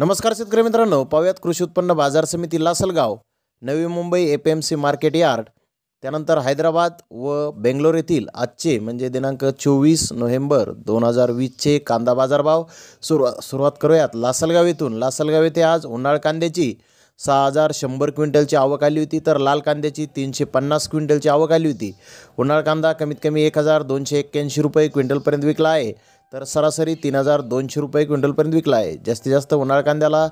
नमस्कार शेतकरी मित्रांनो पाहूयात कृषी उत्पन्न बाजार समिती Lasalgaon Navi Mumbai A P M C market yard त्यानंतर हैदराबाद व बेंगलोर येथील आजचे म्हणजे दिनांक चोवीस नोव्हेंबर दोन हजार वीसचे कांदा बाजारभाव सुरू सुरुवात करूयात लासलगाव येथून लासलगाव येथे आज उन्हाळ कांद्याची सहा हजार शंभर क्विंटलची आवक आली होती तर लाल कांद्याची तीनशे पन्नास क्विंटलची आवक आली होती उन्हाळ कांदा कमीत कमी एक हजार दोनशे एक्क्याऐंशी रुपये क्विंटलपर्यंत विकला आहे तर सरासरी तीन हजार दोनशे रुपये क्विंटलपर्यंत विकला आहे जास्तीत जास्त उन्हाळ कांद्याला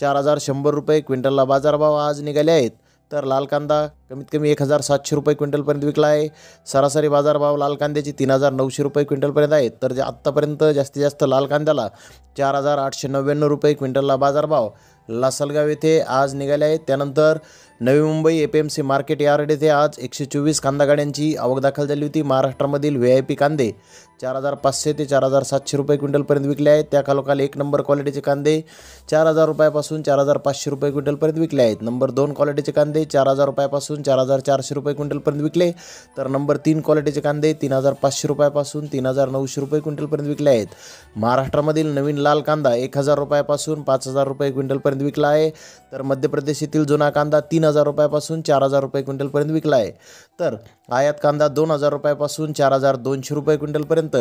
चार हजार शंभर रुपये क्विंटलला बाजारभाव आज निघाले आहेत तर लाल कांदा कमीत कमी एक हजार सातशे रुपये क्विंटलपर्यंत विकला आहे सरासरी बाजारभाव लाल कांद्याची तीन हजार नऊशे रुपये क्विंटलपर्यंत आहे तर जे आत्तापर्यंत जास्तीत जास्त लाल कांद्याला चार हजार आठशे नव्याण्णव रुपये क्विंटलला बाजारभाव लासलगाव येथे आज निघाले आहेत त्यानंतर Navi Mumbai A P M C market yard येथे आज एकशे चोवीस कांदा गाड्यांची आवक दाखल झाली होती महाराष्ट्रामधील व्ही आय पी कांदे चार हजार पाचशे ते चार हजार सातशे रुपये क्विंटलपर्यंत विकले आहेत त्या खालोखाल एक नंबर क्वालिटीचे कांदे चार हजार रुपयापासून चार हजार पाचशे रुपये क्विंटलपर्यंत विकले आहेत नंबर दोन क्वालिटीचे कांदे चार हजार रुपयापासून चार हजार चारशे रुपये क्विंटलपर्यंत विकले तर नंबर तीन क्वालिटीचे कांदे तीन हजार पाचशे रुपयापासून तीन हजार नऊशे रुपये क्विंटलपर्यंत विकले आहेत महाराष्ट्रामधील नवीन लाल कांदा एक हजार रुपयापासून पाच हजार रुपये क्विंटलपर्यंत विकला आहे तर मध्य प्रदेशातील जुना कांदा तीन हजार रुपयापासून चार हजार रुपये क्विंटलपर्यंत विकला आहे तर आयात कांदा दोन हजार रुपयापासून चार हजार दोनशे रुपये क्विंटलपर्यंत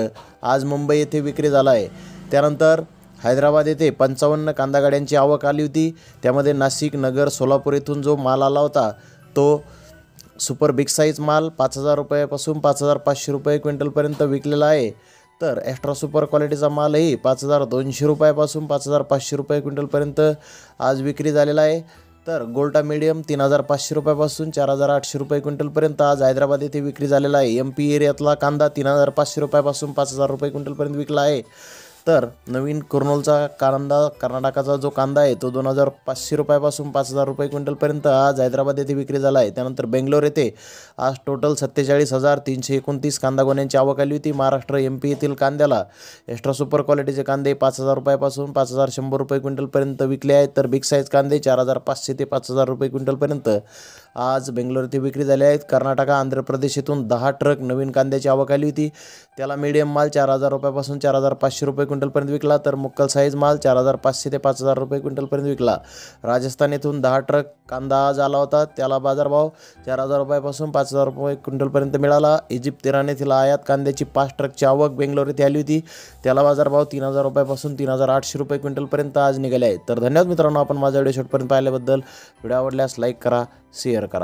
आज मुंबई येथे विक्री झाला आहे त्यानंतर हैदराबाद येथे पंचावन्न कांदा गाड्यांची आवक आली होती त्यामध्ये नाशिक नगर सोलापूर येथून जो माल आला होता तो सुपर बिग साईज माल पाच हजार रुपयापासून पाच हजार पाचशे रुपये क्विंटलपर्यंत विकलेला आहे तर एक्स्ट्रा सुपर क्वालिटीचा मालही पाच हजार दोनशे रुपयापासून पाच हजार पाचशे रुपये क्विंटलपर्यंत आज विक्री झालेला आहे तर गोल्टा मिडियम तीन हजार पाचशे रुपयापासून चार हजार आठशे रुपये क्विंटलपर्यंत आज हैदराबाद येथे विक्री झालेला आहे एम पी एरियातला कांदा तीन हजार पाचशे रुपयापासून पाच हजार रुपये क्विंटलपर्यंत विकला आहे तर नवीन कुर्नोलचा कांदा कर्नाटकाचा जो कांदा आहे तो दोन हजार पाचशे रुपयापासून पाच हजार रुपये क्विंटलपर्यंत आज हैदराबाद येथे विक्री झाला आहे त्यानंतर बेंगलोर येथे आज टोटल सत्तेचाळीस हजार तीनशे एकोणतीस कांदा गोण्यांची आवक आली होती महाराष्ट्र एम पी येथील कांद्याला एक्स्ट्रा सुपर क्वालिटीचे कांदे पाच हजार रुपयापासून पाच हजार शंभर रुपये क्विंटलपर्यंत विकले आहेत तर बिग साईज कांदे चार हजार पाचशे ते पाच हजार रुपये क्विंटलपर्यंत आज बेंगलोर येथे विक्री झाली आहेत कर्नाटका आंध्र प्रदेश येथून दहा ट्रक नवीन कांद्याची आवक आली होती त्याला मीडियम माल चार हजार रुपयापासून चार हजार पाचशे रुपये क्विंटलपर्यंत विकला तर मुक्कल साईज माल चार हजार पाचशे ते पाच हजार रुपये क्विंटलपर्यंत विकला राजस्थान येथून दहा ट्रक कांदा आज आला होता त्याला बाजारभाव चार हजार रुपयापासून पाच हजार रुपये क्विंटलपर्यंत मिळाला इजिप्त इराण येथील आयात कांद्याची पाच ट्रकची आवक बेंगलोर येथे आली होती त्याला बाजारभाव तीन हजार रुपयापासून तीन हजार आठशे रुपये क्विंटलपर्यंत आज निघाले आहेत तर धन्यवाद मित्रांनो आपण माझा व्हिडिओ शेवटपर्यंत पाहिल्याबद्दल व्हिडिओ आवडल्यास लाईक करा शेअर करा